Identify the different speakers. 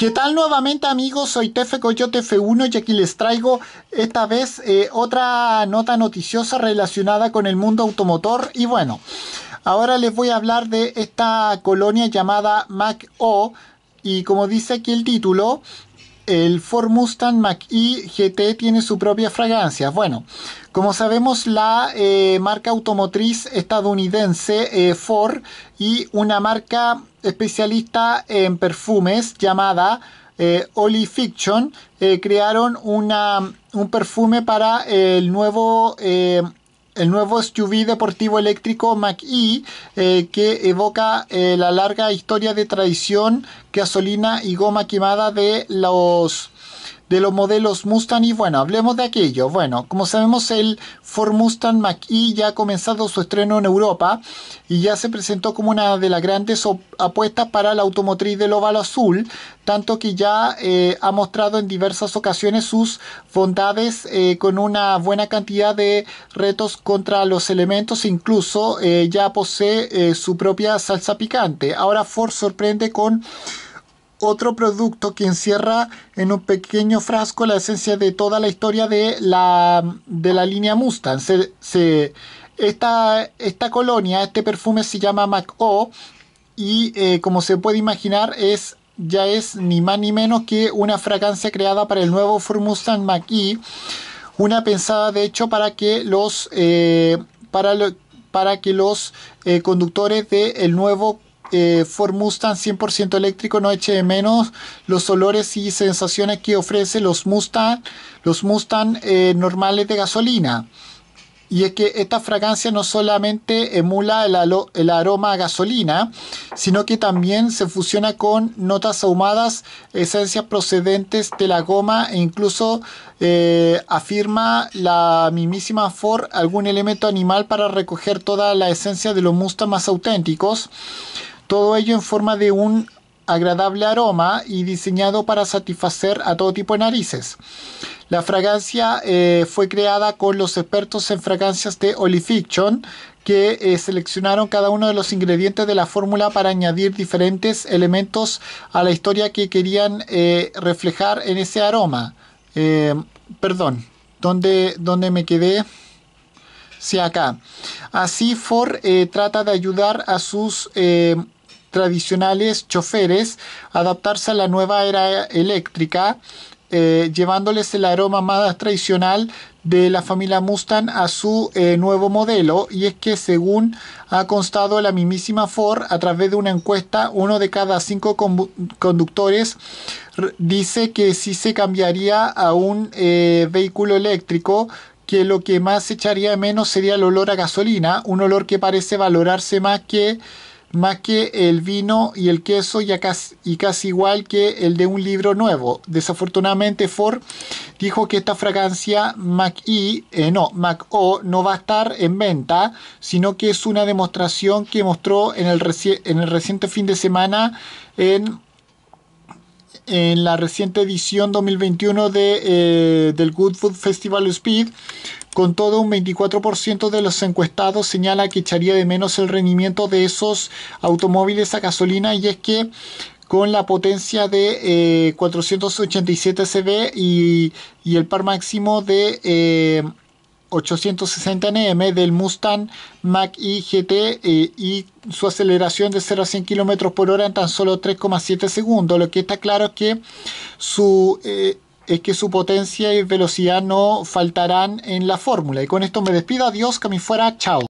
Speaker 1: ¿Qué tal nuevamente amigos? Soy Tefe Coyote F1 y aquí les traigo esta vez eh, otra nota noticiosa relacionada con el mundo automotor y bueno, ahora les voy a hablar de esta colonia llamada Mac O y como dice aquí el título, el Ford Mustang Mac e GT tiene su propia fragancia. Bueno, como sabemos, la eh, marca automotriz estadounidense eh, Ford y una marca especialista en perfumes llamada eh, Oli Fiction, eh, crearon una, un perfume para el nuevo... Eh, el nuevo SUV deportivo eléctrico mac e que evoca la larga historia de tradición, gasolina y goma quemada de los de los modelos Mustang y bueno, hablemos de aquello. Bueno, como sabemos el Ford Mustang mach ya ha comenzado su estreno en Europa y ya se presentó como una de las grandes apuestas para la automotriz del óvalo azul, tanto que ya eh, ha mostrado en diversas ocasiones sus bondades eh, con una buena cantidad de retos contra los elementos, incluso eh, ya posee su propia salsa picante. Ahora Ford sorprende con otro producto que encierra en un pequeño frasco la esencia de toda la historia de la, de la línea Mustang. Se, esta, colonia, este perfume se llama Mac O. y eh, como se puede imaginar es ya es ni más ni menos que una fragancia creada para el nuevo Ford Mustang MAC e una pensada de hecho para que los eh, para, para que los eh, conductores del el nuevo eh, Ford Mustang 100% eléctrico no eche de menos los olores y sensaciones que ofrece los Mustang, los Mustang eh, normales de gasolina. Y es que esta fragancia no solamente emula el, aroma a gasolina, sino que también se fusiona con notas ahumadas, esencias procedentes de la goma e incluso eh, afirma la mismísima Ford algún elemento animal para recoger toda la esencia de los Mustang más auténticos. Todo ello en forma de un agradable aroma y diseñado para satisfacer a todo tipo de narices. La fragancia eh, fue creada con los expertos en fragancias de Olifiction que eh, seleccionaron cada uno de los ingredientes de la fórmula para añadir diferentes elementos a la historia que querían eh, reflejar en ese aroma. perdón, ¿dónde, ¿dónde me quedé? Sí, acá. Así Ford trata de ayudar a sus tradicionales choferes adaptarse a la nueva era eléctrica, eh, llevándoles el aroma más tradicional de la familia Mustang a su eh, nuevo modelo y es que según ha constado la mismísima Ford a través de una encuesta uno de cada cinco conductores dice que si se cambiaría a un eh, vehículo eléctrico que lo que más echaría de menos sería el olor a gasolina un olor que parece valorarse más que más que el vino y el queso y casi igual que el de un libro nuevo. Desafortunadamente Ford dijo que esta fragancia Mac e, eh, no, Mac O no va a estar en venta, sino que es una demostración que mostró en el, en el reciente fin de semana en en la reciente edición 2021 de, eh, del Good Food Festival Speed. Con todo, un 24% de los encuestados señala que echaría de menos el rendimiento de esos automóviles a gasolina y es que con la potencia de 487 eh, CV y, el par máximo de eh, 860 Nm del Mustang Mach-E eh, y su aceleración de 0 a 100 km por hora en tan solo 3,7 segundos. Lo que está claro es que su, eh, es que su potencia y velocidad no faltarán en la fórmula. Y con esto me despido. Adiós, que fuera. Chao.